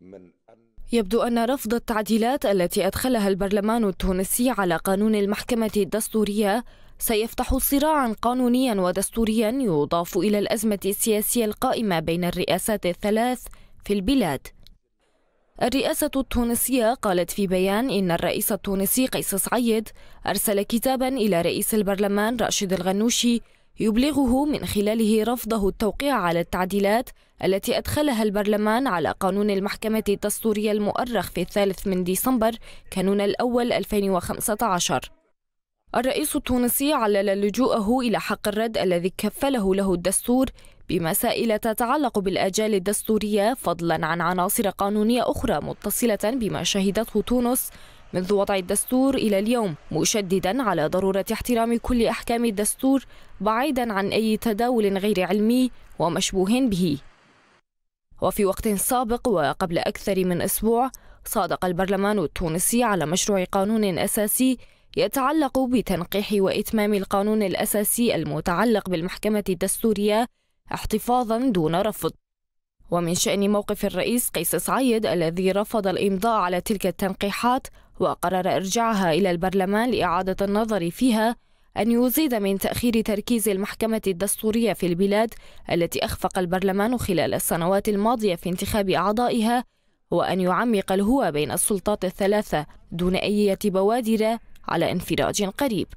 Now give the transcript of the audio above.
من أن يبدو أن رفض التعديلات التي أدخلها البرلمان التونسي على قانون المحكمة الدستورية سيفتح صراعا قانونيا ودستوريا يضاف إلى الأزمة السياسية القائمة بين الرئاسات الثلاث في البلاد الرئاسة التونسية قالت في بيان إن الرئيس التونسي قيس سعيد أرسل كتابا إلى رئيس البرلمان راشد الغنوشي يبلغه من خلاله رفضه التوقيع على التعديلات التي أدخلها البرلمان على قانون المحكمة الدستورية المؤرخ في الثالث من ديسمبر كانون الأول 2015 الرئيس التونسي علل لجوءه إلى حق الرد الذي كفله له الدستور بمسائل تتعلق بالآجال الدستورية فضلا عن عناصر قانونية أخرى متصلة بما شهدته تونس منذ وضع الدستور إلى اليوم مشددا على ضرورة احترام كل أحكام الدستور بعيدا عن أي تداول غير علمي ومشبوه به وفي وقت سابق وقبل أكثر من أسبوع صادق البرلمان التونسي على مشروع قانون أساسي يتعلق بتنقيح وإتمام القانون الأساسي المتعلق بالمحكمة الدستورية احتفاظا دون رفض ومن شأن موقف الرئيس قيس سعيد الذي رفض الإمضاء على تلك التنقيحات وقرر إرجاعها إلى البرلمان لإعادة النظر فيها أن يزيد من تأخير تركيز المحكمة الدستورية في البلاد التي أخفق البرلمان خلال السنوات الماضية في انتخاب أعضائها وأن يعمق الهوى بين السلطات الثلاثة دون أي بوادر على انفراج قريب